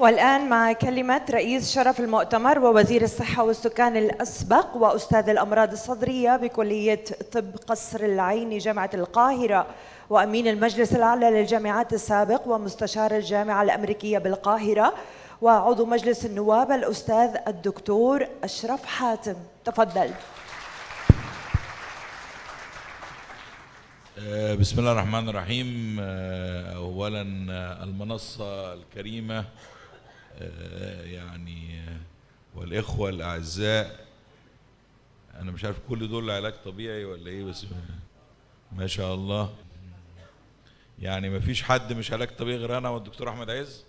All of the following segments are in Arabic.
والآن مع كلمة رئيس شرف المؤتمر ووزير الصحة والسكان الأسبق وأستاذ الأمراض الصدرية بكلية طب قصر العين جامعة القاهرة وأمين المجلس الأعلى للجامعات السابق ومستشار الجامعة الأمريكية بالقاهرة وعضو مجلس النواب الأستاذ الدكتور أشرف حاتم تفضل آه، بسم الله الرحمن الرحيم آه، أولا آه، المنصة الكريمة آه، يعني آه، والإخوة الأعزاء أنا مش عارف كل دول علاج طبيعي ولا إيه بس ما شاء الله يعني ما فيش حد مش علاج طبيعي غير أنا والدكتور أحمد عز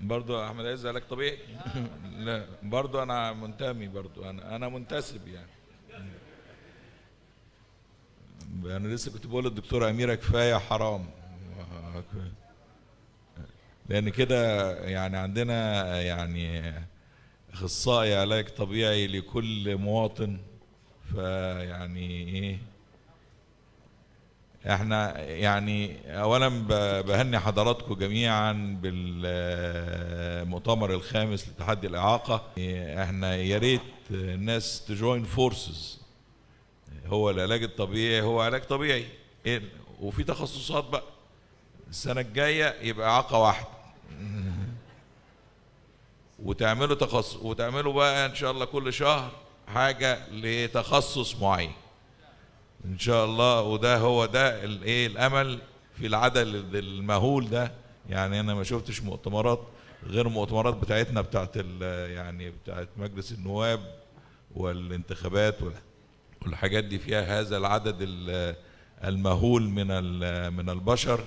برضو أحمد عز علاج طبيعي لا برضو أنا منتمي برضو أنا أنا منتسب يعني أنا لسه كنت بقول للدكتورة أميرة كفاية حرام لان كده يعني عندنا يعني اخصائي علاج طبيعي لكل مواطن فيعني ايه احنا يعني اولا بهني حضراتكم جميعا بالمؤتمر الخامس لتحدي الاعاقه احنا يا ريت الناس تجوين فورسز هو العلاج الطبيعي هو علاج طبيعي إيه، وفي تخصصات بقى السنه الجايه يبقى اعاقه واحده وتعملوا تخصص وتعملوا بقى ان شاء الله كل شهر حاجه لتخصص معين ان شاء الله وده هو ده الايه الامل في العدد المهول ده يعني انا ما شفتش مؤتمرات غير مؤتمرات بتاعتنا بتاعت يعني بتاعت مجلس النواب والانتخابات والحاجات دي فيها هذا العدد المهول من من البشر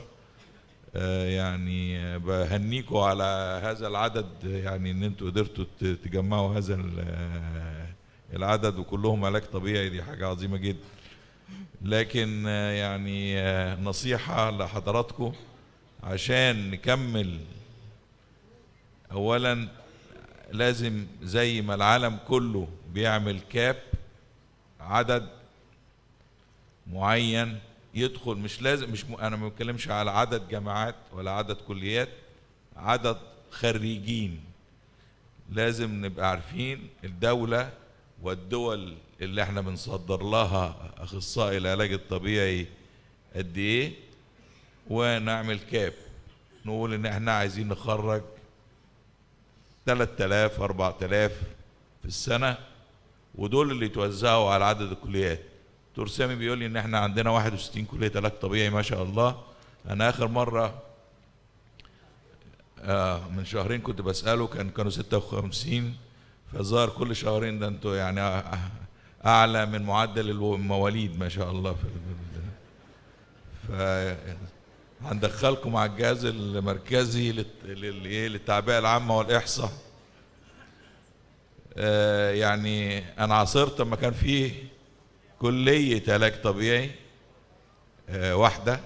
آه، يعني بهنيكم على هذا العدد يعني ان انتوا قدرتوا تجمعوا هذا آه، العدد وكلهم علاج طبيعي دي حاجه عظيمه جدا لكن آه، يعني نصيحه لحضراتكم عشان نكمل اولا لازم زي ما العالم كله بيعمل كاب عدد معين يدخل مش لازم مش م... انا ما بتكلمش على عدد جامعات ولا عدد كليات عدد خريجين لازم نبقى عارفين الدولة والدول اللي احنا بنصدر لها اخصائي العلاج الطبيعي قد ايه ونعمل كاب نقول ان احنا عايزين نخرج 3000 4000 في السنة ودول اللي يتوزعوا على عدد الكليات دكتور سامي بيقول لي ان احنا عندنا 61 كليه علاج طبيعي ما شاء الله انا اخر مره آه من شهرين كنت بساله كان كانوا 56 فظهر كل شهرين ده انتوا يعني اعلى من معدل المواليد ما شاء الله في ف هندخلكم على الجهاز المركزي للايه للتعبئه العامه والاحصاء آه، يعني انا عاصرت لما كان فيه كلية علاج طبيعي آه، واحدة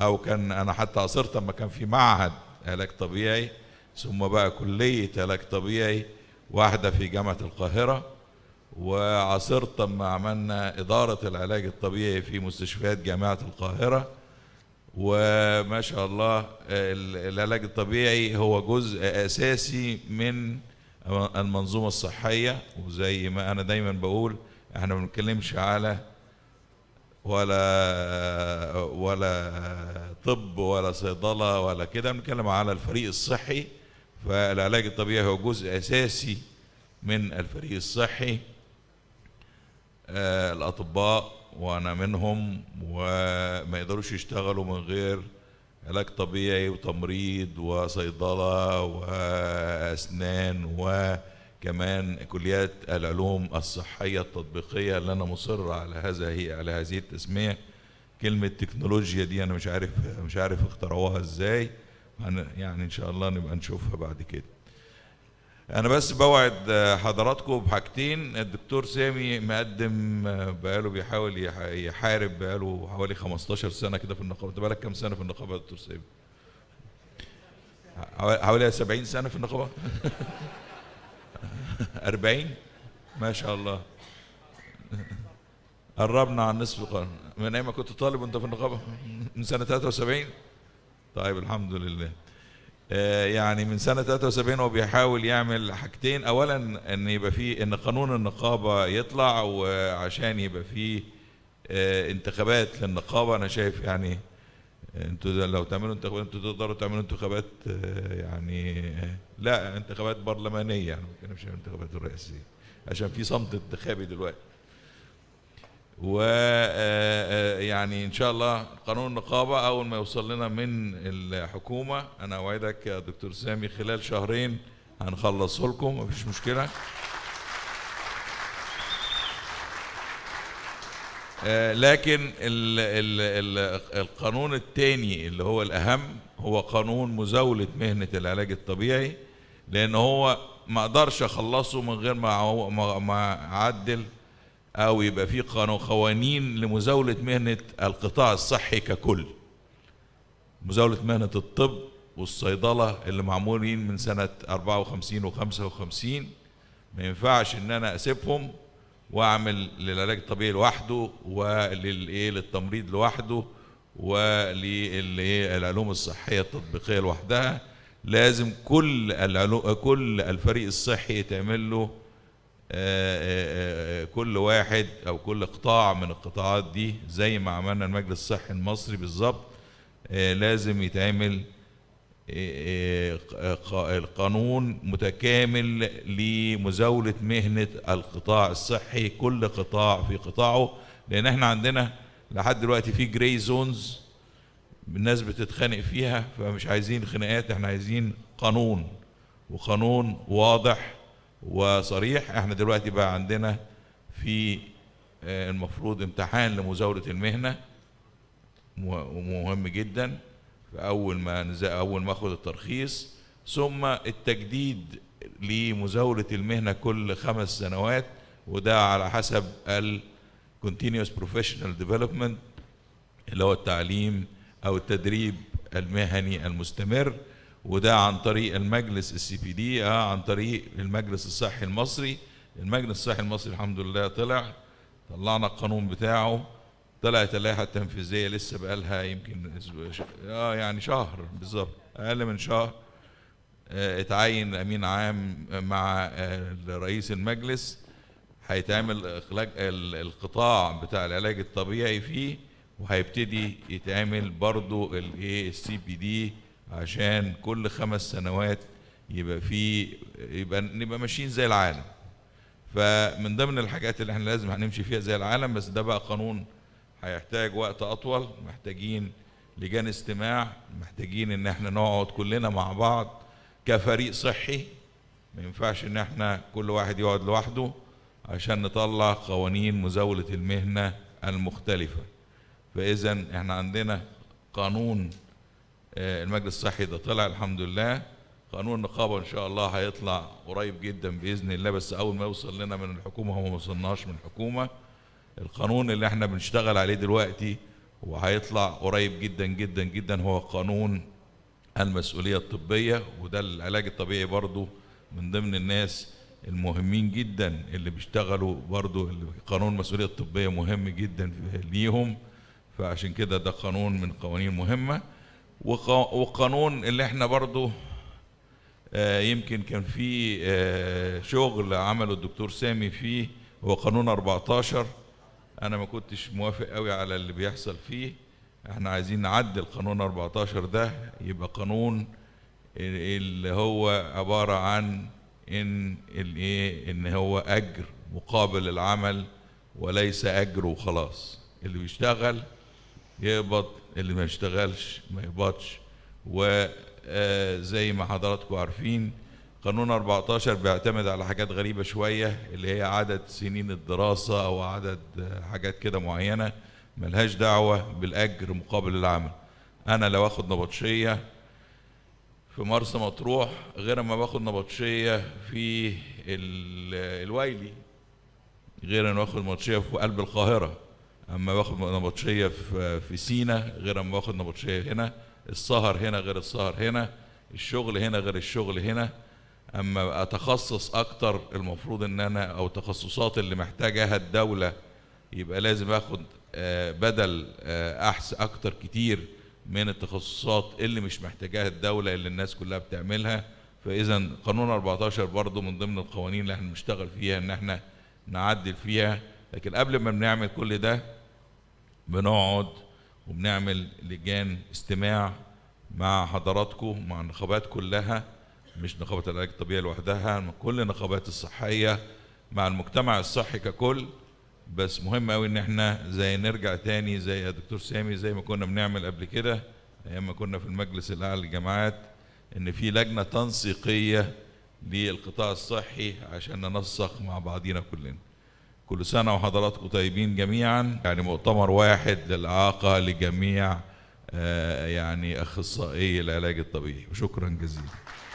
أو كان أنا حتى قصرت لما كان في معهد علاج طبيعي ثم بقى كلية علاج طبيعي واحدة في جامعة القاهرة وعصرت لما عملنا إدارة العلاج الطبيعي في مستشفيات جامعة القاهرة وما شاء الله العلاج الطبيعي هو جزء أساسي من المنظومة الصحية وزي ما أنا دايما بقول احنا ما بنتكلمش على ولا ولا طب ولا صيدله ولا كده بنتكلم على الفريق الصحي فالعلاج الطبيعي هو جزء اساسي من الفريق الصحي آه، الاطباء وانا منهم وما يقدروش يشتغلوا من غير علاج طبيعي وتمريض وصيدله واسنان و كمان كليات العلوم الصحية التطبيقية اللي أنا مصر على هذا هي على هذه التسمية كلمة تكنولوجيا دي أنا مش عارف مش عارف اخترعوها إزاي يعني إن شاء الله نبقى نشوفها بعد كده أنا بس بوعد حضراتكم بحاجتين الدكتور سامي مقدم بقاله بيحاول يحارب بقاله حوالي 15 سنة كده في النقابة أنت بقالك كام سنة في النقابة يا دكتور سامي؟ حوالي 70 سنة في النقابة 40 ما شاء الله قربنا عن نصف القرن من ايام ما كنت طالب وانت في النقابه من سنه 73 طيب الحمد لله آه، يعني من سنه 73 هو بيحاول يعمل حاجتين اولا ان يبقى فيه ان قانون النقابه يطلع وعشان يبقى فيه آه، انتخابات للنقابه انا شايف يعني انتوا لو تعملوا انتخابات انتوا تقدروا تعملوا انتخابات آه، يعني لا انتخابات برلمانيه يعني مش الانتخابات الرئاسيه عشان في صمت انتخابي دلوقتي و آه، آه، يعني ان شاء الله قانون النقابه اول ما يوصل لنا من الحكومه انا اوعدك يا دكتور سامي خلال شهرين هنخلصه لكم مفيش مشكله آه، لكن الـ الـ القانون الثاني اللي هو الاهم هو قانون مزاوله مهنه العلاج الطبيعي لان هو ما اقدرش اخلصه من غير ما ما اعدل او يبقى في قانون قوانين لمزاوله مهنه القطاع الصحي ككل مزاوله مهنه الطب والصيدله اللي معمولين من سنه 54 و55 ما ينفعش ان انا اسيبهم واعمل للعلاج الطبيعي لوحده وللايه للتمريض لوحده وللعلوم الصحيه التطبيقيه لوحدها لازم كل كل الفريق الصحي تعمل له آه، آه، آه، كل واحد او كل قطاع من القطاعات دي زي ما عملنا المجلس الصحي المصري بالظبط لازم يتعمل قانون متكامل لمزاوله مهنه القطاع الصحي كل قطاع في قطاعه لان احنا عندنا لحد دلوقتي في جراي زونز الناس بتتخانق فيها فمش عايزين خناقات احنا عايزين قانون وقانون واضح وصريح احنا دلوقتي بقى عندنا في آه، المفروض امتحان لمزاولة المهنة ومهم جدا فأول ما أول ما أخذ الترخيص ثم التجديد لمزاولة المهنة كل خمس سنوات وده على حسب ال Continuous Professional Development اللي هو التعليم أو التدريب المهني المستمر وده عن طريق المجلس السي بي دي عن طريق المجلس الصحي المصري المجلس الصحي المصري الحمد لله طلع طلعنا القانون بتاعه طلعت اللائحه التنفيذيه لسه بقى لها يمكن اه يعني شهر بالظبط اقل من شهر آه اتعين امين عام مع آه رئيس المجلس هيتعمل اخلاق القطاع بتاع العلاج الطبيعي فيه وهيبتدي يتعمل برضو الايه السي بي دي عشان كل خمس سنوات يبقى في يبقى نبقى ماشيين زي العالم فمن ضمن الحاجات اللي احنا لازم هنمشي فيها زي العالم بس ده بقى قانون هيحتاج وقت اطول محتاجين لجان استماع محتاجين ان احنا نقعد كلنا مع بعض كفريق صحي ما ينفعش ان احنا كل واحد يقعد لوحده عشان نطلع قوانين مزاولة المهنة المختلفة فاذا احنا عندنا قانون آه، المجلس الصحي ده طلع الحمد لله قانون النقابه ان شاء الله هيطلع قريب جدا باذن الله بس اول ما يوصل لنا من الحكومه هو ما وصلناش من الحكومه القانون اللي احنا بنشتغل عليه دلوقتي وهيطلع قريب جدا جدا جدا هو قانون المسؤوليه الطبيه وده العلاج الطبيعي برضو من ضمن الناس المهمين جدا اللي بيشتغلوا برضو قانون المسؤوليه الطبيه مهم جدا ليهم فعشان كده ده قانون من قوانين مهمة وقانون اللي احنا برضو آه، يمكن كان في آه، شغل عمله الدكتور سامي فيه هو قانون 14 انا ما كنتش موافق قوي على اللي بيحصل فيه احنا عايزين نعدل قانون 14 ده يبقى قانون اللي هو عبارة عن ان الايه ان هو اجر مقابل العمل وليس اجر وخلاص اللي بيشتغل يقبض اللي ما يشتغلش ما يقبضش وزي ما حضراتكم عارفين قانون 14 بيعتمد على حاجات غريبة شوية اللي هي عدد سنين الدراسة أو عدد حاجات كده معينة ملهاش دعوة بالأجر مقابل العمل أنا لو أخد نبطشية في مرسى مطروح غير ما باخد نبطشية في الويلي غير أن باخد نبطشية في قلب القاهرة اما باخد نبطشيه في في سينا غير اما باخد نبطشيه هنا السهر هنا غير السهر هنا الشغل هنا غير الشغل هنا اما اتخصص اكتر المفروض ان انا او التخصصات اللي محتاجاها الدوله يبقى لازم اخد آه، بدل آه، احس اكتر كتير من التخصصات اللي مش محتاجاها الدوله اللي الناس كلها بتعملها فاذا قانون 14 برضه من ضمن القوانين اللي احنا بنشتغل فيها ان احنا نعدل فيها لكن قبل ما بنعمل كل ده بنقعد وبنعمل لجان استماع مع حضراتكم مع النقابات كلها مش نقابة العلاج الطبيعي لوحدها كل النقابات الصحية مع المجتمع الصحي ككل بس مهم قوي ان احنا زي نرجع تاني زي يا دكتور سامي زي ما كنا بنعمل قبل كده ايام ما كنا في المجلس الاعلى للجامعات ان في لجنه تنسيقيه للقطاع الصحي عشان ننسق مع بعضينا كلنا كل سنة وحضراتكم طيبين جميعا يعني مؤتمر واحد للإعاقة لجميع آه، يعني أخصائي العلاج الطبيعي وشكرا جزيلا